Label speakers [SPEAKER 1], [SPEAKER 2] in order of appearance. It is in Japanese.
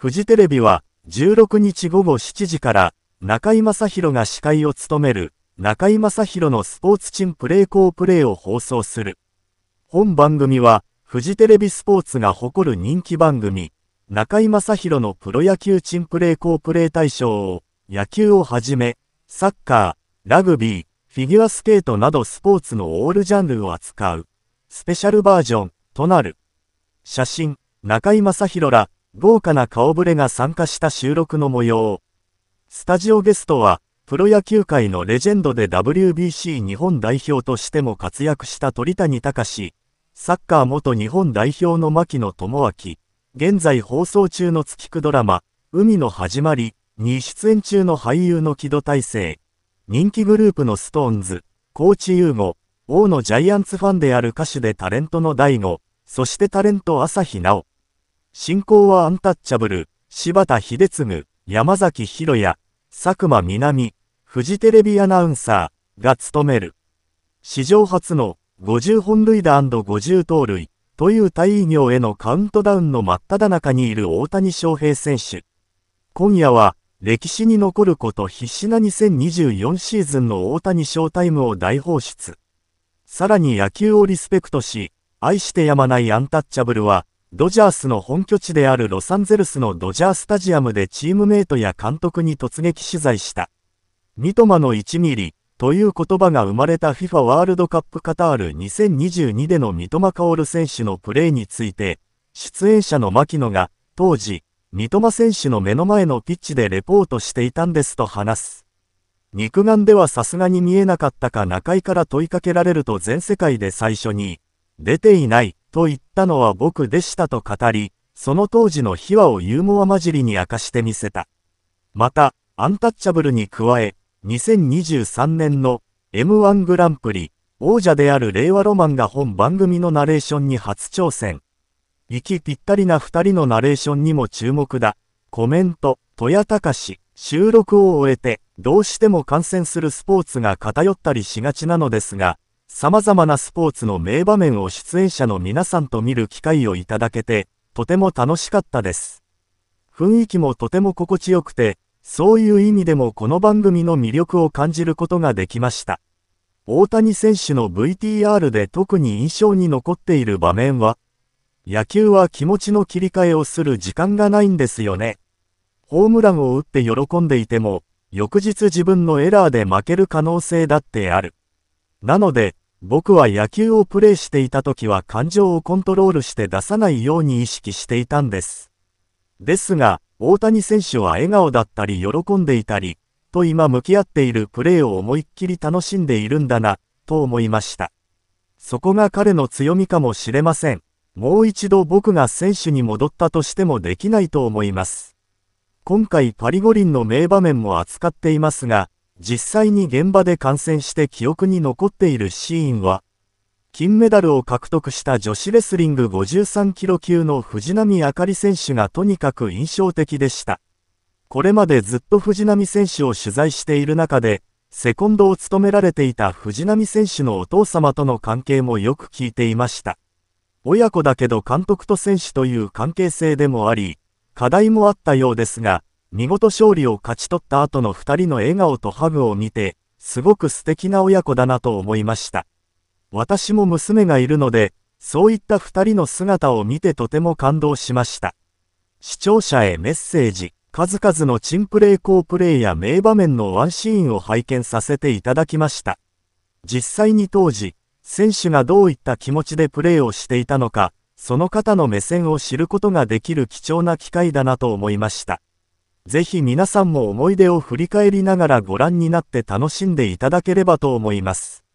[SPEAKER 1] フジテレビは16日午後7時から中井正宏が司会を務める中井正宏のスポーツチンプレイコープレイを放送する。本番組はフジテレビスポーツが誇る人気番組中井正宏のプロ野球チンプレイコープレイ大賞を野球をはじめサッカー、ラグビー、フィギュアスケートなどスポーツのオールジャンルを扱うスペシャルバージョンとなる。写真、中井正宏ら豪華な顔ぶれが参加した収録の模様。スタジオゲストは、プロ野球界のレジェンドで WBC 日本代表としても活躍した鳥谷隆、サッカー元日本代表の牧野智明、現在放送中の月9ドラマ、海の始まりに出演中の俳優の木戸大成、人気グループのストーンズ、高知優吾、王のジャイアンツファンである歌手でタレントの大悟、そしてタレント朝日奈央、進行はアンタッチャブル、柴田秀次、山崎博也、佐久間南、フジテレビアナウンサーが務める。史上初の50本塁打 &50 盗塁という大偉業へのカウントダウンの真っ只中にいる大谷翔平選手。今夜は歴史に残ること必死な2024シーズンの大谷翔タイムを大放出。さらに野球をリスペクトし、愛してやまないアンタッチャブルは、ドジャースの本拠地であるロサンゼルスのドジャースタジアムでチームメイトや監督に突撃取材した。三笘の1ミリという言葉が生まれた FIFA ワールドカップカタール2022での三笘薫選手のプレーについて、出演者の牧野が当時、三笘選手の目の前のピッチでレポートしていたんですと話す。肉眼ではさすがに見えなかったか中井から問いかけられると全世界で最初に、出ていないと言ったのは僕でしたと語り、その当時の秘話をユーモア交じりに明かしてみせた。また、アンタッチャブルに加え、2023年の M1 グランプリ、王者である令和ロマンが本番組のナレーションに初挑戦。息ぴったりな二人のナレーションにも注目だ。コメント、戸谷隆、収録を終えて、どうしても観戦するスポーツが偏ったりしがちなのですが、様々なスポーツの名場面を出演者の皆さんと見る機会をいただけて、とても楽しかったです。雰囲気もとても心地よくて、そういう意味でもこの番組の魅力を感じることができました。大谷選手の VTR で特に印象に残っている場面は、野球は気持ちの切り替えをする時間がないんですよね。ホームランを打って喜んでいても、翌日自分のエラーで負ける可能性だってある。なので、僕は野球をプレイしていた時は感情をコントロールして出さないように意識していたんです。ですが、大谷選手は笑顔だったり喜んでいたり、と今向き合っているプレーを思いっきり楽しんでいるんだな、と思いました。そこが彼の強みかもしれません。もう一度僕が選手に戻ったとしてもできないと思います。今回パリ五輪の名場面も扱っていますが、実際に現場で観戦して記憶に残っているシーンは、金メダルを獲得した女子レスリング53キロ級の藤波あかり選手がとにかく印象的でした。これまでずっと藤波選手を取材している中で、セコンドを務められていた藤波選手のお父様との関係もよく聞いていました。親子だけど監督と選手という関係性でもあり、課題もあったようですが、見事勝利を勝ち取った後の二人の笑顔とハグを見て、すごく素敵な親子だなと思いました。私も娘がいるので、そういった二人の姿を見てとても感動しました。視聴者へメッセージ、数々の珍プレイ好プレイや名場面のワンシーンを拝見させていただきました。実際に当時、選手がどういった気持ちでプレーをしていたのか、その方の目線を知ることができる貴重な機会だなと思いました。ぜひ皆さんも思い出を振り返りながらご覧になって楽しんでいただければと思います。